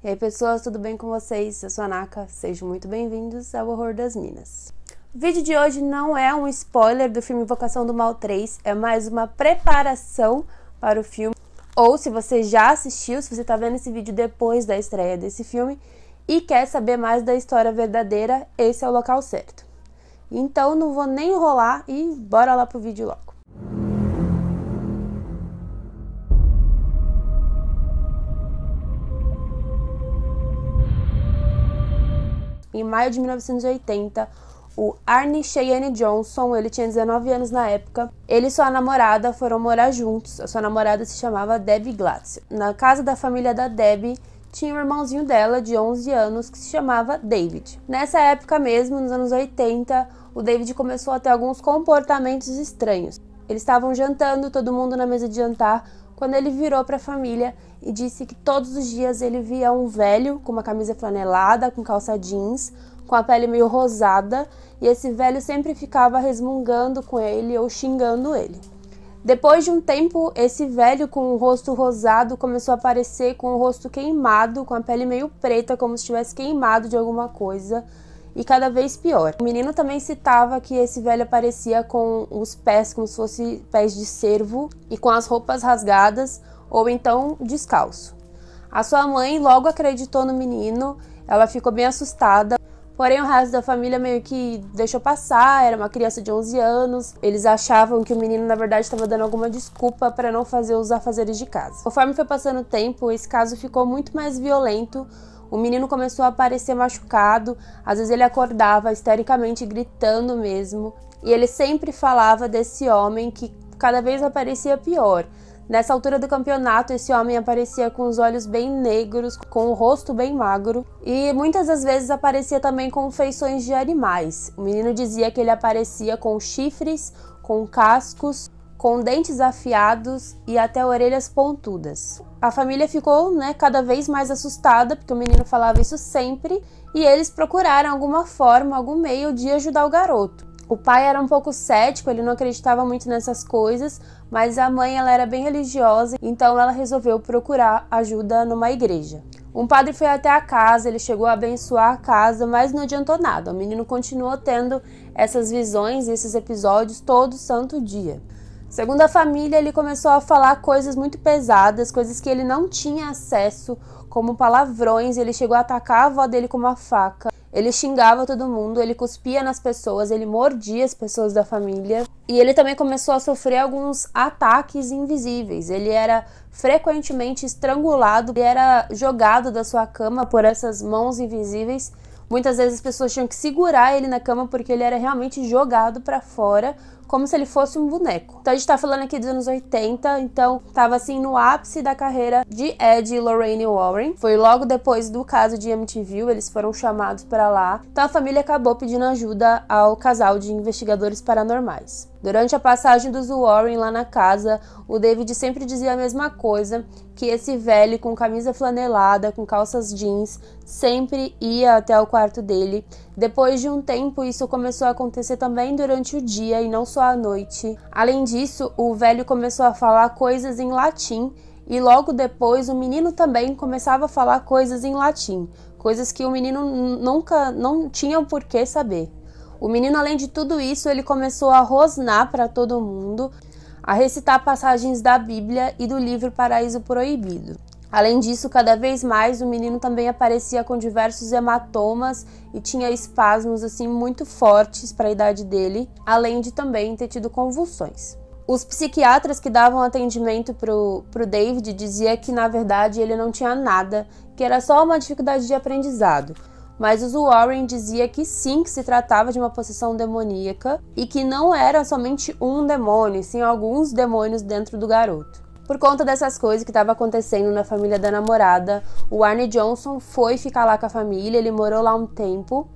E aí, pessoas, tudo bem com vocês? Eu sou a Naka, sejam muito bem-vindos ao Horror das Minas. O vídeo de hoje não é um spoiler do filme Invocação do Mal 3, é mais uma preparação para o filme. Ou se você já assistiu, se você está vendo esse vídeo depois da estreia desse filme e quer saber mais da história verdadeira, esse é o local certo. Então não vou nem enrolar e bora lá pro vídeo logo. em maio de 1980, o Arnie Cheyenne Johnson, ele tinha 19 anos na época. Ele e sua namorada foram morar juntos. A sua namorada se chamava Debbie Glatz. Na casa da família da Debbie, tinha um irmãozinho dela de 11 anos que se chamava David. Nessa época mesmo, nos anos 80, o David começou a ter alguns comportamentos estranhos. Eles estavam jantando, todo mundo na mesa de jantar, quando ele virou para a família e disse que todos os dias ele via um velho com uma camisa flanelada, com calça jeans, com a pele meio rosada, e esse velho sempre ficava resmungando com ele ou xingando ele. Depois de um tempo, esse velho com o rosto rosado começou a aparecer com o rosto queimado, com a pele meio preta, como se tivesse queimado de alguma coisa e cada vez pior. O menino também citava que esse velho aparecia com os pés como se fosse pés de cervo e com as roupas rasgadas ou então descalço. A sua mãe logo acreditou no menino, ela ficou bem assustada, Porém, o resto da família meio que deixou passar, era uma criança de 11 anos. Eles achavam que o menino, na verdade, estava dando alguma desculpa para não fazer os afazeres de casa. Conforme foi passando o tempo, esse caso ficou muito mais violento, o menino começou a aparecer machucado, às vezes ele acordava histericamente gritando mesmo, e ele sempre falava desse homem que cada vez aparecia pior. Nessa altura do campeonato, esse homem aparecia com os olhos bem negros, com o rosto bem magro e muitas das vezes aparecia também com feições de animais. O menino dizia que ele aparecia com chifres, com cascos com dentes afiados e até orelhas pontudas. A família ficou né, cada vez mais assustada, porque o menino falava isso sempre, e eles procuraram alguma forma, algum meio de ajudar o garoto. O pai era um pouco cético, ele não acreditava muito nessas coisas, mas a mãe ela era bem religiosa, então ela resolveu procurar ajuda numa igreja. Um padre foi até a casa, ele chegou a abençoar a casa, mas não adiantou nada. O menino continuou tendo essas visões, esses episódios todo santo dia. Segundo a família, ele começou a falar coisas muito pesadas, coisas que ele não tinha acesso, como palavrões, ele chegou a atacar a avó dele com uma faca. Ele xingava todo mundo, ele cuspia nas pessoas, ele mordia as pessoas da família. E ele também começou a sofrer alguns ataques invisíveis. Ele era frequentemente estrangulado, e era jogado da sua cama por essas mãos invisíveis. Muitas vezes as pessoas tinham que segurar ele na cama porque ele era realmente jogado para fora como se ele fosse um boneco. Então a gente tá falando aqui dos anos 80, então tava assim no ápice da carreira de Ed e Lorraine Warren. Foi logo depois do caso de MTV, eles foram chamados para lá. Então a família acabou pedindo ajuda ao casal de investigadores paranormais. Durante a passagem dos Warren lá na casa, o David sempre dizia a mesma coisa que esse velho com camisa flanelada, com calças jeans, sempre ia até o quarto dele. Depois de um tempo, isso começou a acontecer também durante o dia e não só à noite. Além disso, o velho começou a falar coisas em latim e logo depois o menino também começava a falar coisas em latim, coisas que o menino nunca não tinha por que saber. O menino, além de tudo isso, ele começou a rosnar para todo mundo, a recitar passagens da Bíblia e do livro Paraíso Proibido. Além disso, cada vez mais o menino também aparecia com diversos hematomas e tinha espasmos assim muito fortes para a idade dele, além de também ter tido convulsões. Os psiquiatras que davam atendimento para o David diziam que na verdade ele não tinha nada, que era só uma dificuldade de aprendizado mas os Warren dizia que sim, que se tratava de uma possessão demoníaca e que não era somente um demônio, sim alguns demônios dentro do garoto. Por conta dessas coisas que estavam acontecendo na família da namorada, o Arne Johnson foi ficar lá com a família, ele morou lá um tempo.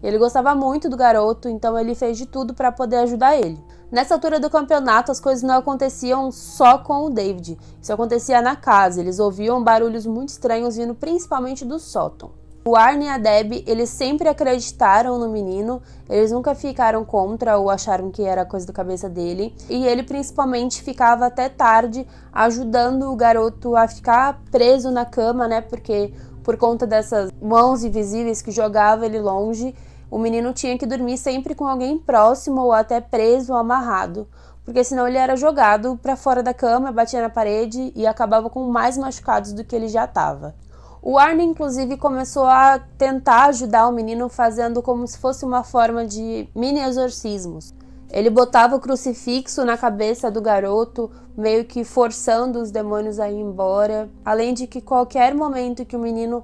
Ele gostava muito do garoto, então ele fez de tudo para poder ajudar ele. Nessa altura do campeonato, as coisas não aconteciam só com o David. Isso acontecia na casa. Eles ouviam barulhos muito estranhos vindo principalmente do sótão. O Arne e a Deb, eles sempre acreditaram no menino, eles nunca ficaram contra ou acharam que era coisa da cabeça dele, e ele principalmente ficava até tarde ajudando o garoto a ficar preso na cama, né? Porque por conta dessas mãos invisíveis que jogava ele longe, o menino tinha que dormir sempre com alguém próximo ou até preso ou amarrado, porque senão ele era jogado para fora da cama, batia na parede e acabava com mais machucados do que ele já estava. O Arne, inclusive, começou a tentar ajudar o menino fazendo como se fosse uma forma de mini exorcismos. Ele botava o crucifixo na cabeça do garoto, meio que forçando os demônios a ir embora. Além de que qualquer momento que o menino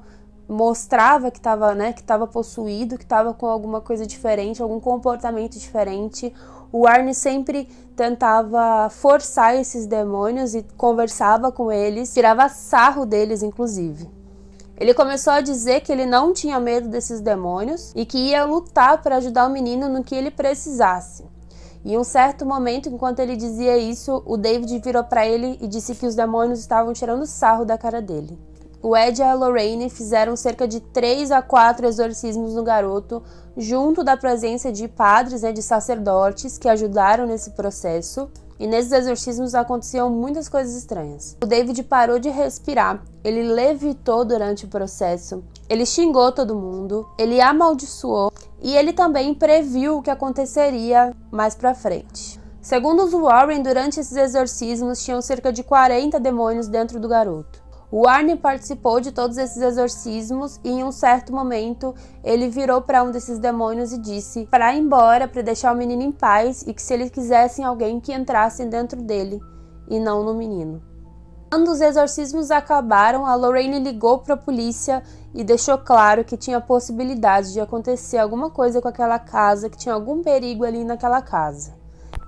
mostrava que estava né, que estava possuído, que estava com alguma coisa diferente, algum comportamento diferente, o Arne sempre tentava forçar esses demônios e conversava com eles, tirava sarro deles, inclusive. Ele começou a dizer que ele não tinha medo desses demônios e que ia lutar para ajudar o menino no que ele precisasse. Em um certo momento, enquanto ele dizia isso, o David virou para ele e disse que os demônios estavam tirando sarro da cara dele. O Ed e a Lorraine fizeram cerca de 3 a 4 exorcismos no garoto, junto da presença de padres e né, de sacerdotes que ajudaram nesse processo. E nesses exorcismos aconteciam muitas coisas estranhas. O David parou de respirar, ele levitou durante o processo, ele xingou todo mundo, ele amaldiçoou e ele também previu o que aconteceria mais para frente. Segundo os Warren, durante esses exorcismos tinham cerca de 40 demônios dentro do garoto. O Arne participou de todos esses exorcismos e, em um certo momento, ele virou para um desses demônios e disse para ir embora, para deixar o menino em paz e que se eles quisessem alguém que entrassem dentro dele e não no menino. Quando os exorcismos acabaram, a Lorraine ligou para a polícia e deixou claro que tinha possibilidade de acontecer alguma coisa com aquela casa, que tinha algum perigo ali naquela casa.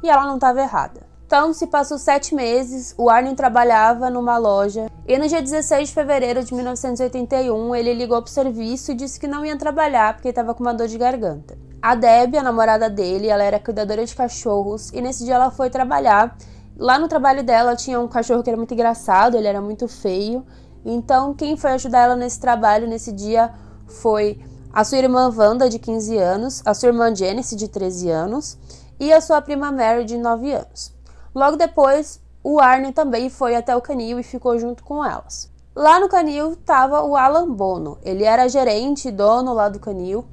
E ela não estava errada. Então, se passou sete meses, o Arlen trabalhava numa loja e no dia 16 de fevereiro de 1981 ele ligou para o serviço e disse que não ia trabalhar porque estava com uma dor de garganta. A Deb, a namorada dele, ela era cuidadora de cachorros e nesse dia ela foi trabalhar. Lá no trabalho dela tinha um cachorro que era muito engraçado, ele era muito feio. Então, quem foi ajudar ela nesse trabalho nesse dia foi a sua irmã Wanda, de 15 anos, a sua irmã Janice, de 13 anos, e a sua prima Mary, de 9 anos. Logo depois, o Arne também foi até o canil e ficou junto com elas. Lá no canil estava o Alan Bono. Ele era gerente, dono lá do canil.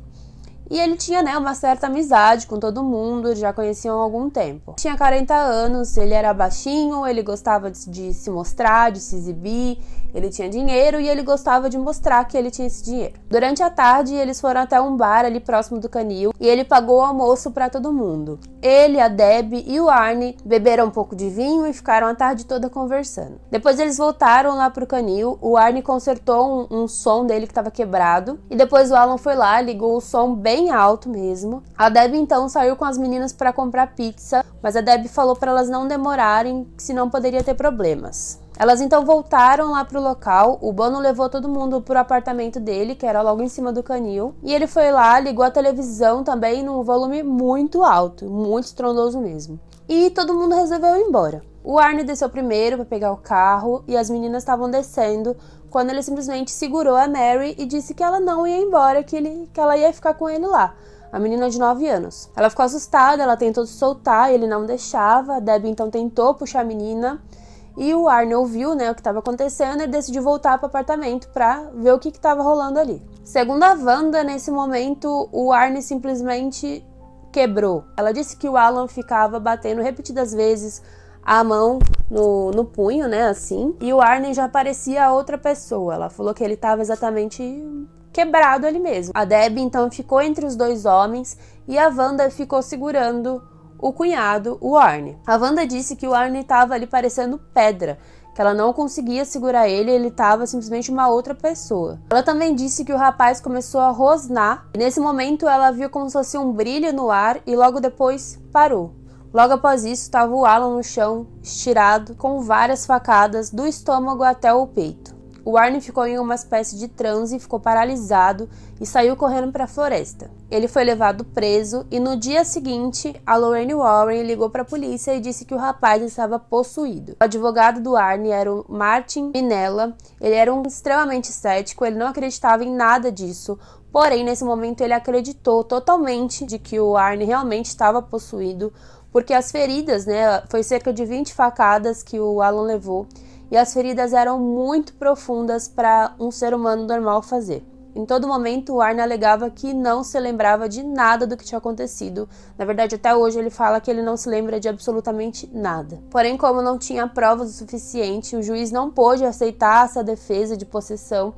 E ele tinha né, uma certa amizade com todo mundo, já conheciam há algum tempo. Tinha 40 anos, ele era baixinho, ele gostava de, de se mostrar, de se exibir, ele tinha dinheiro e ele gostava de mostrar que ele tinha esse dinheiro. Durante a tarde, eles foram até um bar ali próximo do canil e ele pagou o almoço para todo mundo. Ele, a Deb e o Arne beberam um pouco de vinho e ficaram a tarde toda conversando. Depois eles voltaram lá pro canil, o Arne consertou um, um som dele que estava quebrado e depois o Alan foi lá, ligou o som bem alto mesmo. A Deb então saiu com as meninas para comprar pizza, mas a Deb falou para elas não demorarem, senão poderia ter problemas. Elas então voltaram lá pro local, o Bono levou todo mundo pro apartamento dele, que era logo em cima do canil, e ele foi lá, ligou a televisão também num volume muito alto, muito estrondoso mesmo. E todo mundo resolveu ir embora. O Arne desceu primeiro para pegar o carro e as meninas estavam descendo quando ele simplesmente segurou a Mary e disse que ela não ia embora, que, ele, que ela ia ficar com ele lá a menina de 9 anos. Ela ficou assustada, ela tentou soltar, ele não deixava. Debbie então tentou puxar a menina e o Arnold viu né, o que estava acontecendo e decidiu voltar para o apartamento para ver o que estava rolando ali. Segundo a Wanda, nesse momento o Arne simplesmente quebrou. Ela disse que o Alan ficava batendo repetidas vezes a mão no, no punho, né, assim, e o Arne já parecia outra pessoa. Ela falou que ele estava exatamente quebrado ali mesmo. A Deb então ficou entre os dois homens e a Wanda ficou segurando o cunhado, o Arne. A Wanda disse que o Arne estava ali parecendo pedra, que ela não conseguia segurar ele, ele estava simplesmente uma outra pessoa. Ela também disse que o rapaz começou a rosnar, e nesse momento ela viu como se fosse um brilho no ar e logo depois parou. Logo após isso, estava o Alan no chão, estirado, com várias facadas do estômago até o peito. O Arne ficou em uma espécie de transe, ficou paralisado e saiu correndo para a floresta. Ele foi levado preso e no dia seguinte, a Lorraine Warren ligou para a polícia e disse que o rapaz estava possuído. O advogado do Arne era o Martin Minella. Ele era um extremamente cético, ele não acreditava em nada disso, Porém, nesse momento ele acreditou totalmente de que o Arne realmente estava possuído, porque as feridas, né, foi cerca de 20 facadas que o Alan levou e as feridas eram muito profundas para um ser humano normal fazer. Em todo momento, o Arne alegava que não se lembrava de nada do que tinha acontecido. Na verdade, até hoje ele fala que ele não se lembra de absolutamente nada. Porém, como não tinha provas o suficiente, o juiz não pôde aceitar essa defesa de possessão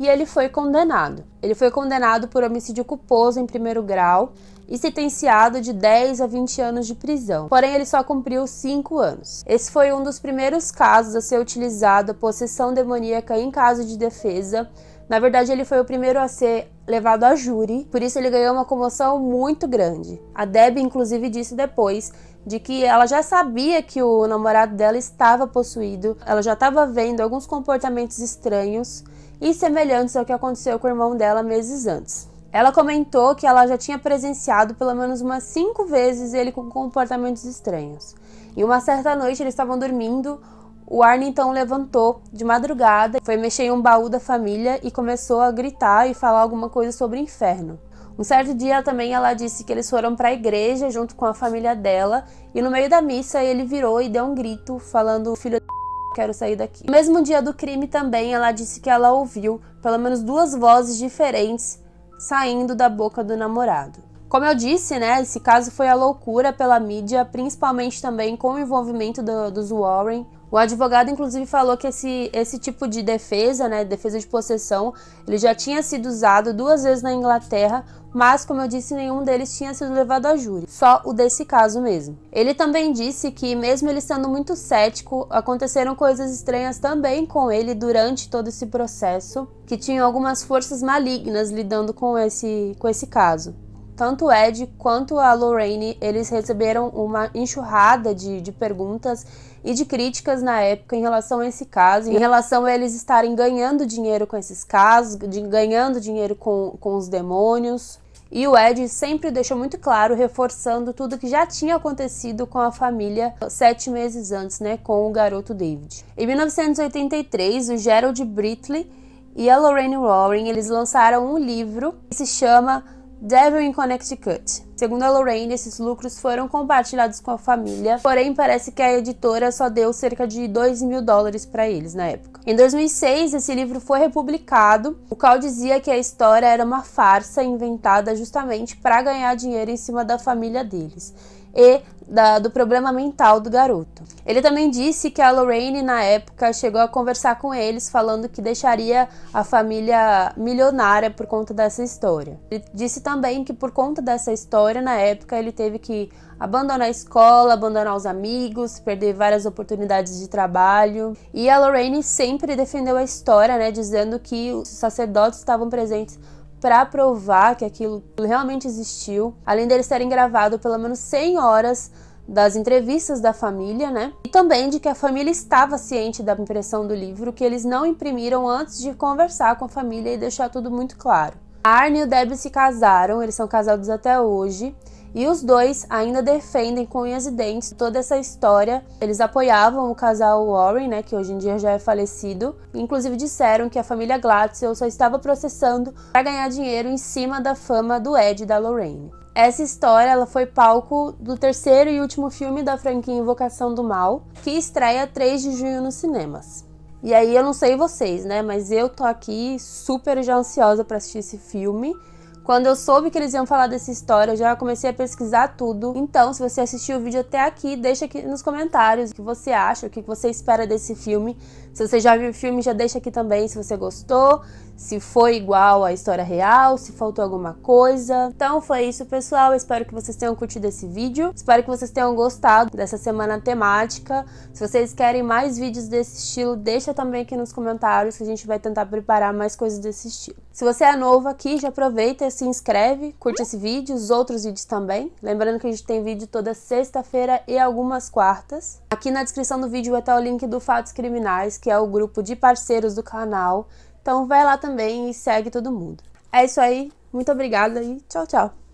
e ele foi condenado. Ele foi condenado por homicídio culposo em primeiro grau e sentenciado de 10 a 20 anos de prisão. Porém, ele só cumpriu 5 anos. Esse foi um dos primeiros casos a ser utilizado a possessão demoníaca em caso de defesa. Na verdade, ele foi o primeiro a ser levado a júri, por isso ele ganhou uma comoção muito grande. A Deb, inclusive, disse depois de que ela já sabia que o namorado dela estava possuído, ela já estava vendo alguns comportamentos estranhos e semelhantes ao que aconteceu com o irmão dela meses antes. Ela comentou que ela já tinha presenciado pelo menos umas cinco vezes ele com comportamentos estranhos. E uma certa noite eles estavam dormindo, o Arne então levantou de madrugada, foi mexer em um baú da família e começou a gritar e falar alguma coisa sobre o inferno. Um certo dia também ela disse que eles foram para a igreja junto com a família dela e no meio da missa ele virou e deu um grito falando filho quero sair daqui. No mesmo dia do crime também, ela disse que ela ouviu pelo menos duas vozes diferentes saindo da boca do namorado. Como eu disse, né, esse caso foi a loucura pela mídia, principalmente também com o envolvimento do, dos Warren. O advogado, inclusive, falou que esse, esse tipo de defesa, né, defesa de possessão, ele já tinha sido usado duas vezes na Inglaterra, mas, como eu disse, nenhum deles tinha sido levado a júri, só o desse caso mesmo. Ele também disse que, mesmo ele sendo muito cético, aconteceram coisas estranhas também com ele durante todo esse processo, que tinham algumas forças malignas lidando com esse, com esse caso tanto o Ed quanto a Lorraine, eles receberam uma enxurrada de, de perguntas e de críticas na época em relação a esse caso, em relação a eles estarem ganhando dinheiro com esses casos, de, ganhando dinheiro com, com os demônios. E o Ed sempre deixou muito claro, reforçando tudo que já tinha acontecido com a família sete meses antes, né, com o garoto David. Em 1983, o Gerald Britley e a Lorraine Warren, eles lançaram um livro que se chama Devil in Connecticut. Segundo a Lorraine, esses lucros foram compartilhados com a família, porém parece que a editora só deu cerca de 2 mil dólares para eles na época. Em 2006, esse livro foi republicado, o qual dizia que a história era uma farsa inventada justamente para ganhar dinheiro em cima da família deles. E da, do problema mental do garoto. Ele também disse que a Lorraine, na época, chegou a conversar com eles, falando que deixaria a família milionária por conta dessa história. Ele disse também que, por conta dessa história, na época, ele teve que abandonar a escola, abandonar os amigos, perder várias oportunidades de trabalho. E a Lorraine sempre defendeu a história, né, dizendo que os sacerdotes estavam presentes para provar que aquilo realmente existiu, além deles terem gravado pelo menos 100 horas das entrevistas da família, né? E também de que a família estava ciente da impressão do livro, que eles não imprimiram antes de conversar com a família e deixar tudo muito claro. A Arne e o Debbie se casaram, eles são casados até hoje, e os dois ainda defendem com unhas e dentes toda essa história. Eles apoiavam o casal Warren, né, que hoje em dia já é falecido. Inclusive disseram que a família Glatzel só estava processando para ganhar dinheiro em cima da fama do Ed e da Lorraine. Essa história ela foi palco do terceiro e último filme da franquia Invocação do Mal, que estreia 3 de junho nos cinemas. E aí eu não sei vocês, né, mas eu tô aqui super já ansiosa para assistir esse filme. Quando eu soube que eles iam falar dessa história, eu já comecei a pesquisar tudo. Então, se você assistiu o vídeo até aqui, deixa aqui nos comentários o que você acha, o que você espera desse filme. Se você já viu o filme, já deixa aqui também se você gostou, se foi igual à história real, se faltou alguma coisa. Então foi isso, pessoal. Espero que vocês tenham curtido esse vídeo. Espero que vocês tenham gostado dessa semana temática. Se vocês querem mais vídeos desse estilo, deixa também aqui nos comentários que a gente vai tentar preparar mais coisas desse estilo. Se você é novo aqui, já aproveita e se inscreve, curte esse vídeo, os outros vídeos também. Lembrando que a gente tem vídeo toda sexta-feira e algumas quartas. Aqui na descrição do vídeo vai estar o link do Fatos Criminais, que é o grupo de parceiros do canal. Então vai lá também e segue todo mundo. É isso aí, muito obrigada e tchau, tchau.